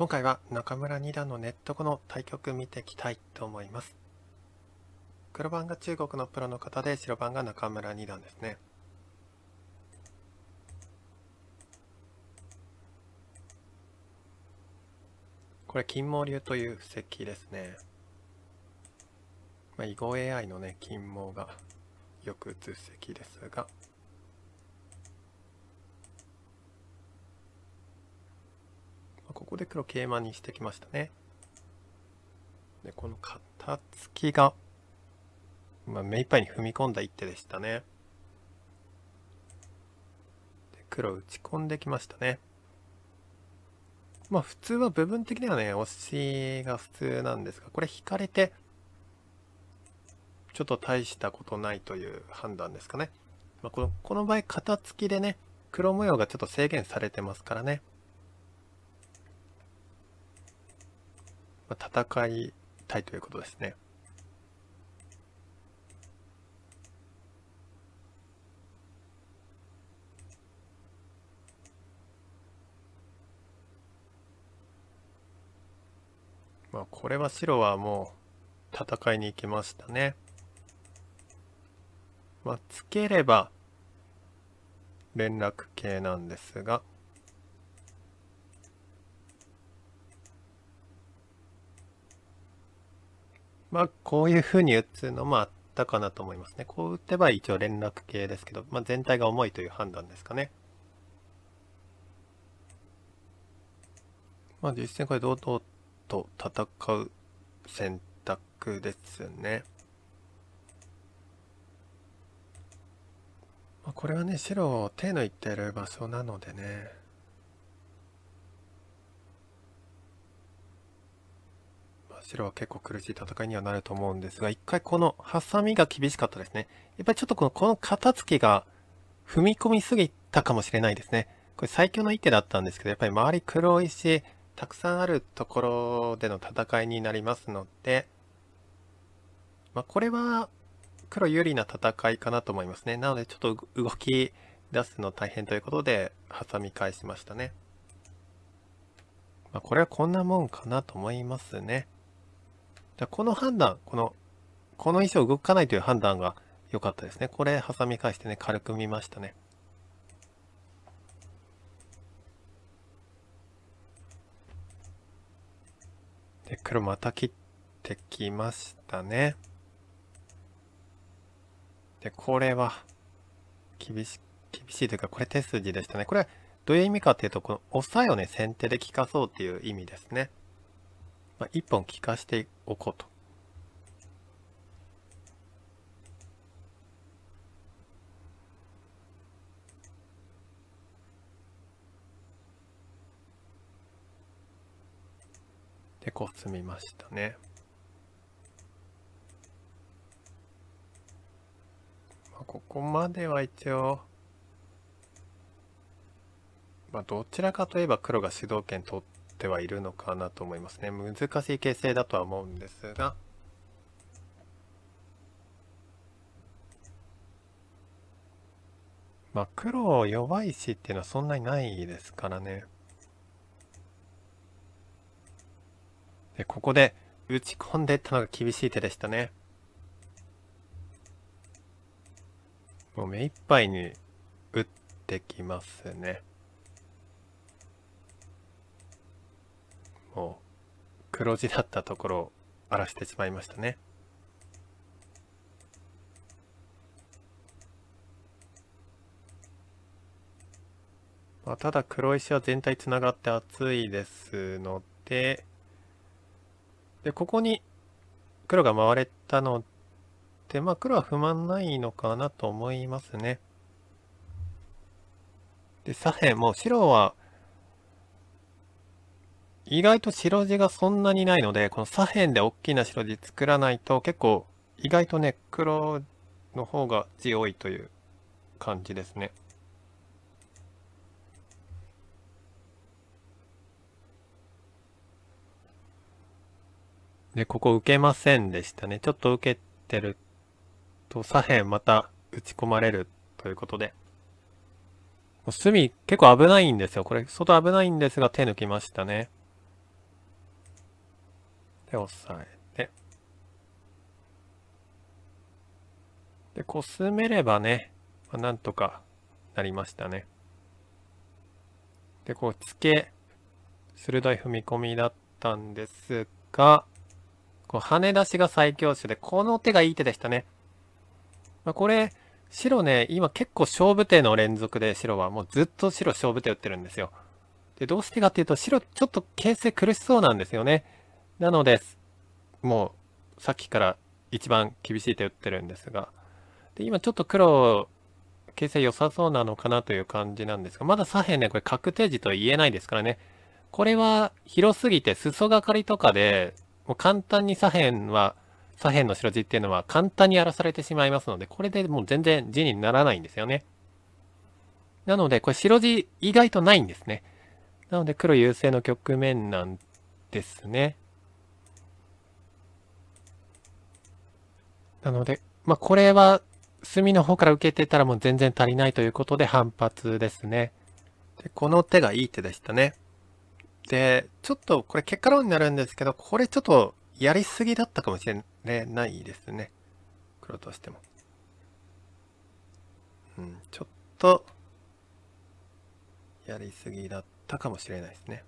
今回は中村二段のネット後の対局見ていきたいと思います。黒番が中国のプロの方で白番が中村二段ですね。これ金毛流という布石ですね。まあ、囲碁 AI のね、金毛がよく打つ石ですが。ここで黒桂馬にしてきましたね。で、この肩つきが、まあ、目いっぱいに踏み込んだ一手でしたね。で、黒打ち込んできましたね。まあ、普通は部分的にはね、押しが普通なんですが、これ引かれて、ちょっと大したことないという判断ですかね。まあ、このこの場合、肩つきでね、黒模様がちょっと制限されてますからね。戦いたいということですね。まあ、これは白はもう戦いに行きましたね。まあ、つければ連絡系なんですが、まあ、こういうふうに打つのもあったかなと思いますね。こう打てば一応連絡系ですけど、まあ、全体が重いという判断ですかね。まあ、実戦これ堂々と戦う選択ですね。まあ、これはね、白を手のいってる場所なのでね。白は結構苦しい戦いにはなると思うんですが、一回このハサミが厳しかったですね。やっぱりちょっとこの、この肩付きが踏み込みすぎたかもしれないですね。これ最強の一手だったんですけど、やっぱり周り黒い石、たくさんあるところでの戦いになりますので、まあ、これは黒有利な戦いかなと思いますね。なのでちょっと動き出すの大変ということで、挟み返しましたね。まあ、これはこんなもんかなと思いますね。じゃこの判断、この、この石を動かないという判断が良かったですね。これ、ハサミ返してね、軽く見ましたね。で、黒また切ってきましたね。で、これは、厳し、厳しいというか、これ手筋でしたね。これ、どういう意味かっていうと、この押さえをね、先手で利かそうっていう意味ですね。まあ、1本効かしておこうと。で、コスみましたね。ここまでは一応、まあ、どちらかといえば黒が主導権取って、ってはいるのかなと思いますね難しい形勢だとは思うんですがまあ黒弱いしっていうのはそんなにないですからねでここで打ち込んでったのが厳しい手でしたねもう目いっぱいに打ってきますねもう黒字だったところを荒らしてしまいましたね。まあ、ただ黒石は全体つながって熱いですので、で、ここに黒が回れたので、まあ黒は不満ないのかなと思いますね。で、左辺も白は意外と白地がそんなにないので、この左辺で大きな白地作らないと結構意外とね、黒の方が地多いという感じですね。で、ここ受けませんでしたね。ちょっと受けてると左辺また打ち込まれるということで。隅結構危ないんですよ。これ相当危ないんですが手抜きましたね。で、押さえて。で、コスめればね、まあ、なんとかなりましたね。で、こう、ツけ、鋭い踏み込みだったんですが、こう、跳ね出しが最強手で、この手がいい手でしたね。まあ、これ、白ね、今結構勝負手の連続で白はもうずっと白勝負手打ってるんですよ。で、どうしてかっていうと白ちょっと形勢苦しそうなんですよね。なので、もうさっきから一番厳しい手打ってるんですが、で今ちょっと黒、形勢良さそうなのかなという感じなんですが、まだ左辺ね、これ確定時と言えないですからね。これは広すぎて裾がかりとかで、もう簡単に左辺は、左辺の白地っていうのは簡単に荒らされてしまいますので、これでもう全然地にならないんですよね。なので、これ白地意外とないんですね。なので黒優勢の局面なんですね。なので、まあ、これは隅の方から受けてたらもう全然足りないということで反発ですね。でこの手がいい手でしたね。で、ちょっとこれ結果論になるんですけど、これちょっとやりすぎだったかもしれないですね。黒としても。うん、ちょっとやりすぎだったかもしれないですね。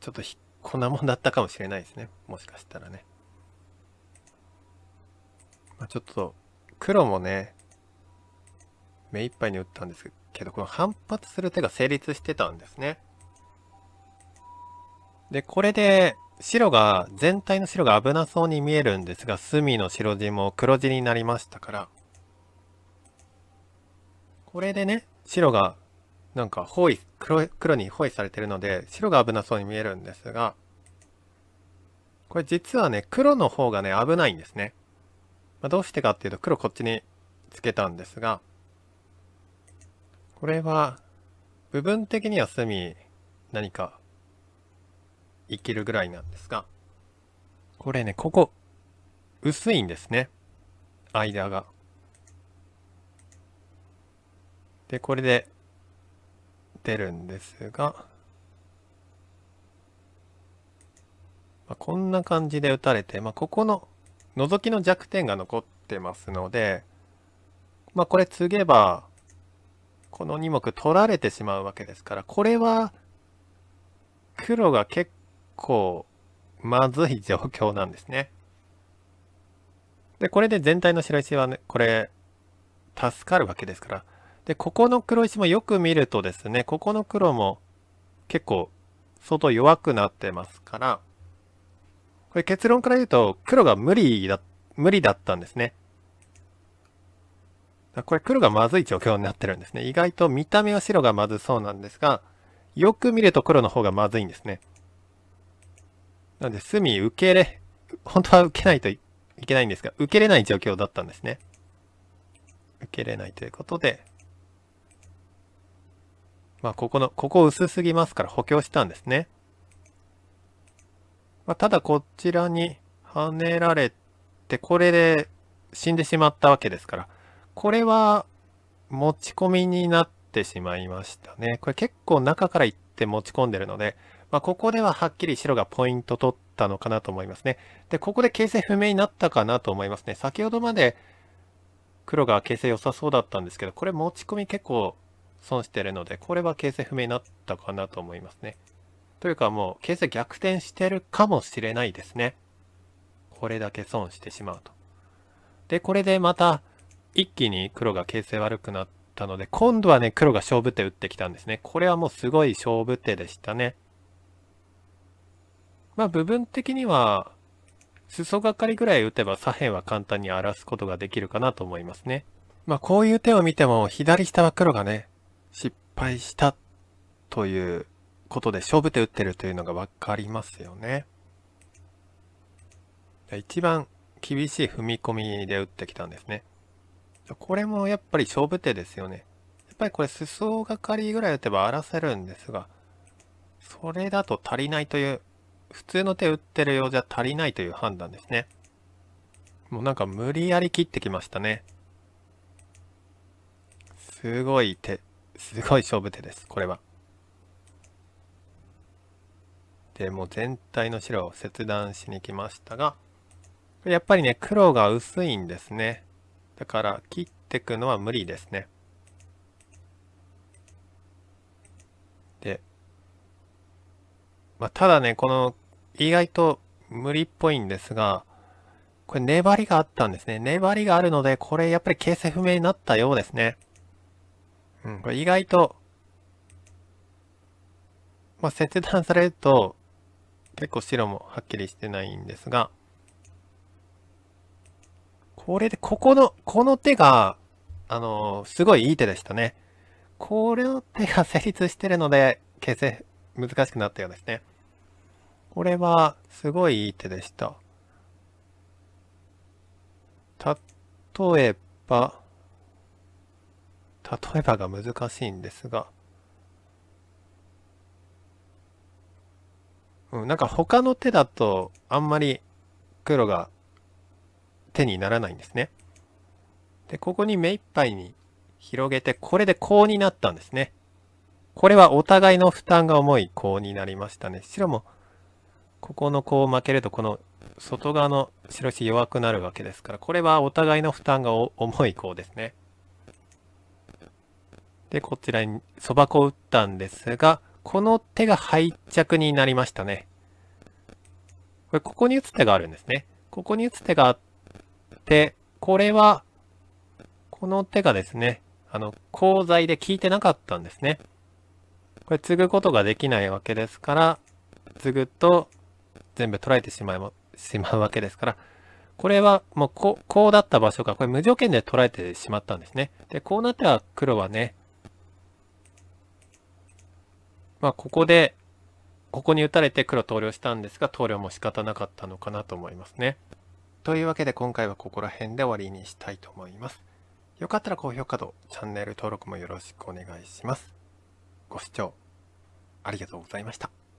ちょっとこなもんだったかもしれないですね。もしかしたらね。ちょっと黒もね目いっぱいに打ったんですけどこの反発する手が成立してたんですねでこれで白が全体の白が危なそうに見えるんですが隅の白地も黒地になりましたからこれでね白がなんか包囲黒黒に包囲されてるので白が危なそうに見えるんですがこれ実はね黒の方がね危ないんですね。まあ、どうしてかっていうと黒こっちにつけたんですが、これは部分的には隅何か生きるぐらいなんですが、これね、ここ薄いんですね。間が。で、これで出るんですが、まあ、こんな感じで打たれて、まあ、ここの覗きの弱点が残ってますので、まあ、これ継げば、この2目取られてしまうわけですから、これは黒が結構まずい状況なんですね。で、これで全体の白石はね、これ、助かるわけですから。で、ここの黒石もよく見るとですね、ここの黒も結構相当弱くなってますから、これ結論から言うと、黒が無理だ、無理だったんですね。これ黒がまずい状況になってるんですね。意外と見た目は白がまずそうなんですが、よく見ると黒の方がまずいんですね。なんで、隅受け入れ、本当は受けないといけないんですが、受けれない状況だったんですね。受けれないということで、まあ、ここの、ここ薄すぎますから補強したんですね。まあ、ただこちらに跳ねられて、これで死んでしまったわけですから、これは持ち込みになってしまいましたね。これ結構中からいって持ち込んでるので、まあ、ここでははっきり白がポイント取ったのかなと思いますね。で、ここで形勢不明になったかなと思いますね。先ほどまで黒が形勢良さそうだったんですけど、これ持ち込み結構損してるので、これは形勢不明になったかなと思いますね。というかもう形勢逆転してるかもしれないですね。これだけ損してしまうと。で、これでまた一気に黒が形勢悪くなったので、今度はね、黒が勝負手打ってきたんですね。これはもうすごい勝負手でしたね。まあ部分的には、裾がかりぐらい打てば左辺は簡単に荒らすことができるかなと思いますね。まあこういう手を見ても左下は黒がね、失敗したということで勝負手打ってるというのが分かりますよね。一番厳しい踏み込みで打ってきたんですね。これもやっぱり勝負手ですよね。やっぱりこれ裾がかりぐらい打てば荒らせるんですが、それだと足りないという、普通の手打ってるようじゃ足りないという判断ですね。もうなんか無理やり切ってきましたね。すごい手、すごい勝負手です、これは。てもう全体の白を切断しに来ましたがやっぱりね黒が薄いんですねだから切ってくのは無理ですねで、まあ、ただねこの意外と無理っぽいんですがこれ粘りがあったんですね粘りがあるのでこれやっぱり形勢不明になったようですねうんこれ意外とまあ、切断されると、結構白もはっきりしてないんですが、これで、ここの、この手が、あのー、すごいいい手でしたね。これの手が成立してるので、形勢難しくなったようですね。これは、すごいいい手でした。例えば、例えばが難しいんですが、うん、なんか他の手だとあんまり黒が手にならないんですね。で、ここに目いっぱいに広げて、これでこうになったんですね。これはお互いの負担が重いコウになりましたね。白も、ここのコウを負けると、この外側の白石弱くなるわけですから、これはお互いの負担が重いコウですね。で、こちらにそば粉を打ったんですが、この手が敗着になりましたね。これ、ここに打つ手があるんですね。ここに打つ手があって、これは、この手がですね、あの、功材で効いてなかったんですね。これ、継ぐことができないわけですから、継ぐと、全部取られてしまい、しまうわけですから、これは、もうこ、こうだった場所が、これ無条件で取られてしまったんですね。で、こうなっては黒はね、まあ、ここで、ここに打たれて黒投了したんですが、投了も仕方なかったのかなと思いますね。というわけで今回はここら辺で終わりにしたいと思います。よかったら高評価とチャンネル登録もよろしくお願いします。ご視聴ありがとうございました。